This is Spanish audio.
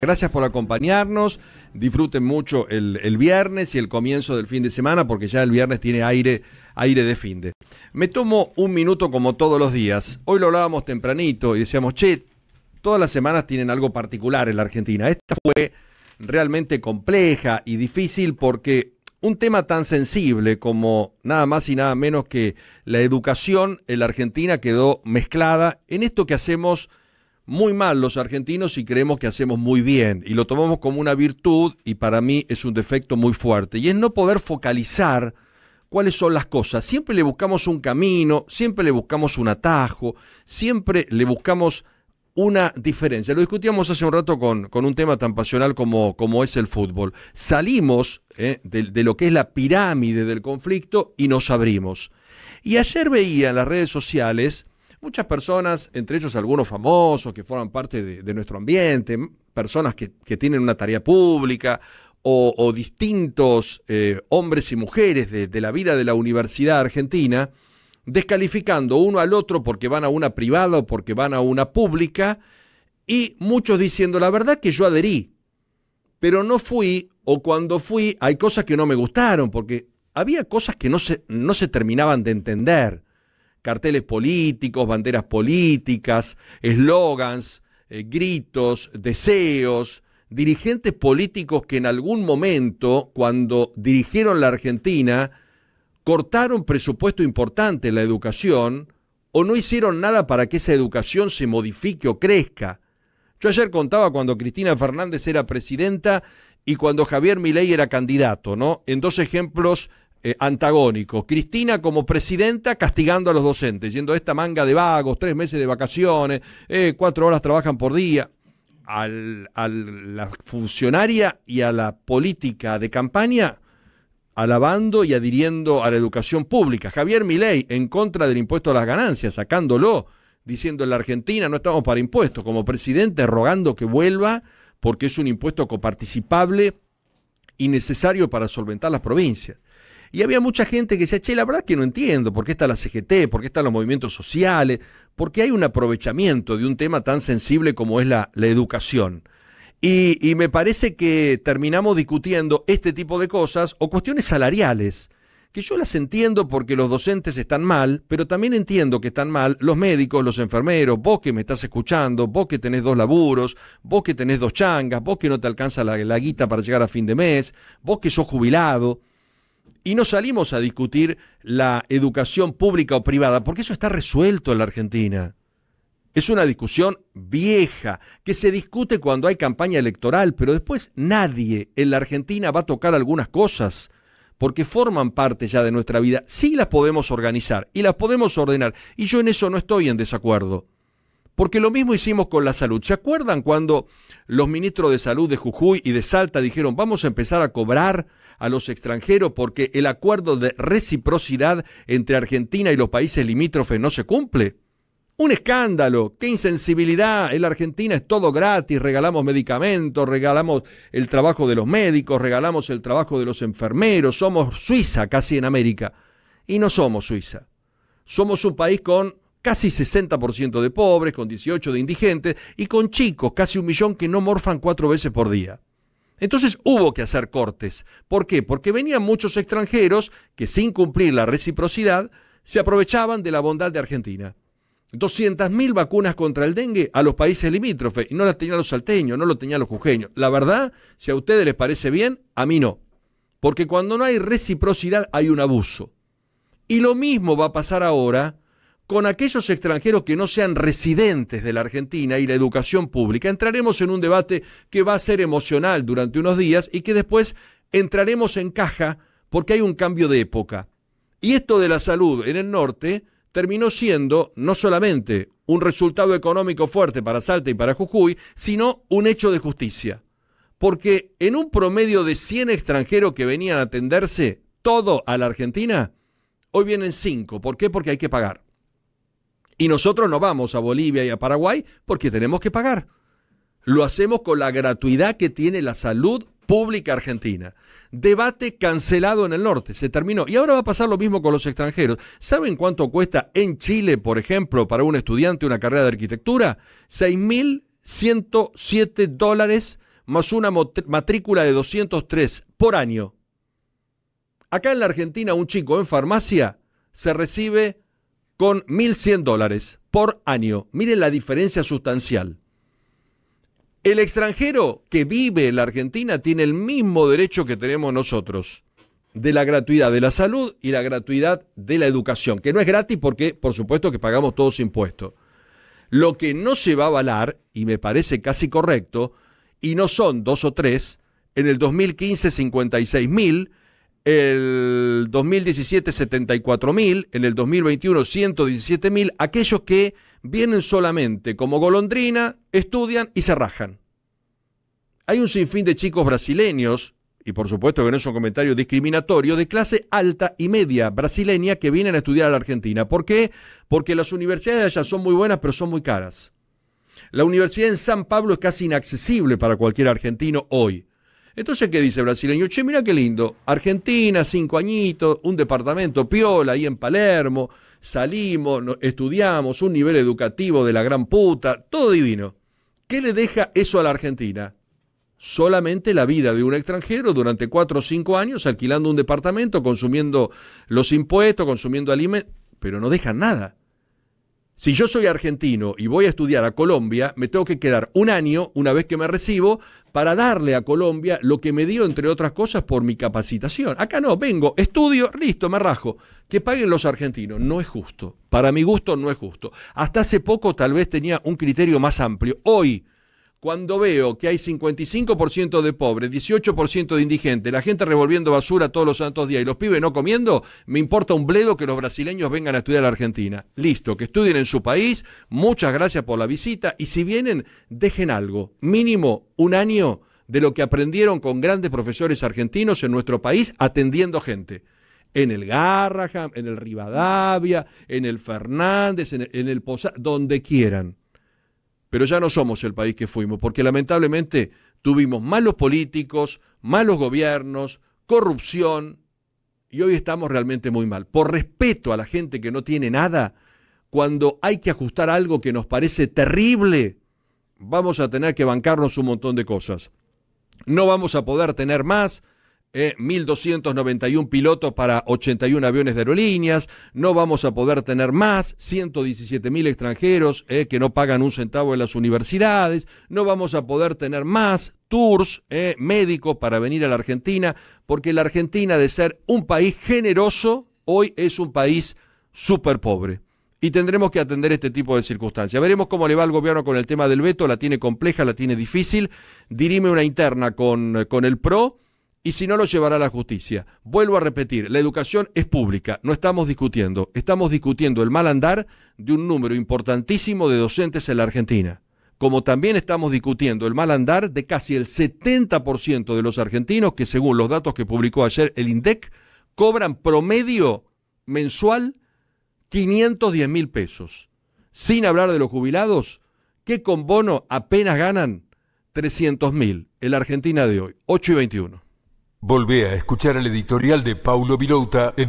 Gracias por acompañarnos. Disfruten mucho el, viernes y el comienzo del fin de semana, porque ya el viernes tiene aire, aire de fin de. Me tomo un minuto como todos los días. Hoy lo hablábamos tempranito y decíamos, che, todas las semanas tienen algo particular en la Argentina. Esta fue realmente compleja y difícil porque un tema tan sensible como nada más y nada menos que la educación en la Argentina quedó mezclada en esto que hacemos muy mal los argentinos y creemos que hacemos muy bien y lo tomamos como una virtud y para mí es un defecto muy fuerte y es no poder focalizar cuáles son las cosas. Siempre le buscamos un camino, siempre le buscamos un atajo, siempre le buscamos una diferencia. Lo discutíamos hace un rato con, un tema tan pasional como, como es el fútbol. Salimos eh, de, de lo que es la pirámide del conflicto y nos abrimos. Y ayer veía en las redes sociales muchas personas, entre ellos algunos famosos que forman parte de, nuestro ambiente, personas que, tienen una tarea pública o, distintos eh, hombres y mujeres de, la vida de la universidad argentina, descalificando uno al otro porque van a una privada o porque van a una pública, y muchos diciendo, la verdad que yo adherí, pero no fui, o cuando fui hay cosas que no me gustaron, porque había cosas que no no se terminaban de entender carteles políticos, banderas políticas, eslogans, eh, gritos, deseos, dirigentes políticos que en algún momento, cuando dirigieron la Argentina, cortaron presupuesto importante en la educación o no hicieron nada para que esa educación se modifique o crezca. Yo ayer contaba cuando Cristina Fernández era presidenta y cuando Javier Milei era candidato, ¿no? En dos ejemplos eh, antagónico Cristina como presidenta castigando a los docentes, yendo a esta manga de vagos, tres meses de vacaciones, eh, cuatro horas trabajan por día. A la funcionaria y a la política de campaña alabando y adhiriendo a la educación pública. Javier Milei en contra del impuesto a las ganancias, sacándolo, diciendo en la Argentina no estamos para impuestos, como presidente rogando que vuelva porque es un impuesto coparticipable y necesario para solventar las provincias. Y había mucha gente que decía, che, la verdad que no entiendo por qué está la CGT, por qué están los movimientos sociales, por qué hay un aprovechamiento de un tema tan sensible como es la, educación. Y, me parece que terminamos discutiendo este tipo de cosas o cuestiones salariales, que yo las entiendo porque los docentes están mal, pero también entiendo que están mal los médicos, los enfermeros, vos que me estás escuchando, vos que tenés dos laburos, vos que tenés dos changas, vos que no te alcanza la, la guita para llegar a fin de mes, vos que sos jubilado y no salimos a discutir la educación pública o privada, porque eso está resuelto en la Argentina. Es una discusión vieja, que se discute cuando hay campaña electoral, pero después nadie en la Argentina va a tocar algunas cosas, porque forman parte ya de nuestra vida. Sí las podemos organizar y las podemos ordenar, y yo en eso no estoy en desacuerdo. Porque lo mismo hicimos con la salud. ¿Se acuerdan cuando los ministros de salud de Jujuy y de Salta dijeron vamos a empezar a cobrar a los extranjeros porque el acuerdo de reciprocidad entre Argentina y los países limítrofes no se cumple? Un escándalo, qué insensibilidad. En la Argentina es todo gratis, regalamos medicamentos, regalamos el trabajo de los médicos, regalamos el trabajo de los enfermeros, somos Suiza casi en América. Y no somos Suiza. Somos un país con casi 60% de pobres, con 18 de indigentes y con chicos, casi un millón que no morfan cuatro veces por día. Entonces hubo que hacer cortes. ¿Por qué? Porque venían muchos extranjeros que sin cumplir la reciprocidad se aprovechaban de la bondad de Argentina. 200.000 vacunas contra el dengue a los países limítrofes y no las tenían los salteños, no lo tenían los jujeños. La verdad, si a ustedes les parece bien, a mí no. Porque cuando no hay reciprocidad hay un abuso. Y lo mismo va a pasar ahora con aquellos extranjeros que no sean residentes de la Argentina y la educación pública. Entraremos en un debate que va a ser emocional durante unos días y que después entraremos en caja porque hay un cambio de época. Y esto de la salud en el norte terminó siendo no solamente un resultado económico fuerte para Salta y para Jujuy, sino un hecho de justicia. Porque en un promedio de 100 extranjeros que venían a atenderse todo a la Argentina, hoy vienen 5. ¿Por qué? Porque hay que pagar. Y nosotros no vamos a Bolivia y a Paraguay porque tenemos que pagar. Lo hacemos con la gratuidad que tiene la salud pública argentina. Debate cancelado en el norte, se terminó. Y ahora va a pasar lo mismo con los extranjeros. ¿Saben cuánto cuesta en Chile, por ejemplo, para un estudiante una carrera de arquitectura? 6.107 dólares más una matrícula de 203 por año. Acá en la Argentina un chico en farmacia se recibe con 1.100 dólares por año. Miren la diferencia sustancial. El extranjero que vive en la Argentina tiene el mismo derecho que tenemos nosotros de la gratuidad de la salud y la gratuidad de la educación, que no es gratis porque por supuesto que pagamos todos impuestos. Lo que no se va a avalar, y me parece casi correcto, y no son dos o tres, en el 2015 56 mil, el 2017 74 mil, en el 2021 117 mil, aquellos que vienen solamente como golondrina, estudian y se rajan. Hay un sinfín de chicos brasileños, y por supuesto que no es un comentario discriminatorio, de clase alta y media brasileña que vienen a estudiar a la Argentina. ¿Por qué? Porque las universidades allá son muy buenas, pero son muy caras. La universidad en San Pablo es casi inaccesible para cualquier argentino hoy. Entonces, ¿qué dice el brasileño? Che, mira qué lindo. Argentina, cinco añitos, un departamento piola ahí en Palermo. Salimos, estudiamos, un nivel educativo de la gran puta, todo divino. ¿Qué le deja eso a la Argentina? solamente la vida de un extranjero durante cuatro o cinco años alquilando un departamento, consumiendo los impuestos, consumiendo alimentos, pero no deja nada. Si yo soy argentino y voy a estudiar a Colombia, me tengo que quedar un año, una vez que me recibo, para darle a Colombia lo que me dio, entre otras cosas, por mi capacitación. Acá no, vengo, estudio, listo, me rajo. Que paguen los argentinos, no es justo. Para mi gusto, no es justo. Hasta hace poco tal vez tenía un criterio más amplio. Hoy, cuando veo que hay 55% de pobres, 18% de indigentes, la gente revolviendo basura todos los santos días y los pibes no comiendo, me importa un bledo que los brasileños vengan a estudiar a la Argentina. Listo, que estudien en su país, muchas gracias por la visita y si vienen, dejen algo, mínimo un año de lo que aprendieron con grandes profesores argentinos en nuestro país atendiendo gente en el Garraham, en el Rivadavia, en el Fernández, en el, Posada, donde quieran pero ya no somos el país que fuimos, porque lamentablemente tuvimos malos políticos, malos gobiernos, corrupción, y hoy estamos realmente muy mal. Por respeto a la gente que no tiene nada, cuando hay que ajustar algo que nos parece terrible, vamos a tener que bancarnos un montón de cosas. No vamos a poder tener más, 1.291 eh, pilotos para 81 aviones de aerolíneas, no vamos a poder tener más, 117.000 extranjeros eh, que no pagan un centavo en las universidades, no vamos a poder tener más tours eh, médicos para venir a la Argentina, porque la Argentina de ser un país generoso, hoy es un país súper pobre. Y tendremos que atender este tipo de circunstancias. Veremos cómo le va al gobierno con el tema del veto, la tiene compleja, la tiene difícil, dirime una interna con, con el PRO y si no lo llevará a la justicia. Vuelvo a repetir, la educación es pública, no estamos discutiendo, estamos discutiendo el mal andar de un número importantísimo de docentes en la Argentina, como también estamos discutiendo el mal andar de casi el 70% de los argentinos que según los datos que publicó ayer el INDEC, cobran promedio mensual 510 mil pesos. Sin hablar de los jubilados, que con bono apenas ganan 300 mil en la Argentina de hoy, 8 y 21. Volvé a escuchar el editorial de Paulo Vilouta en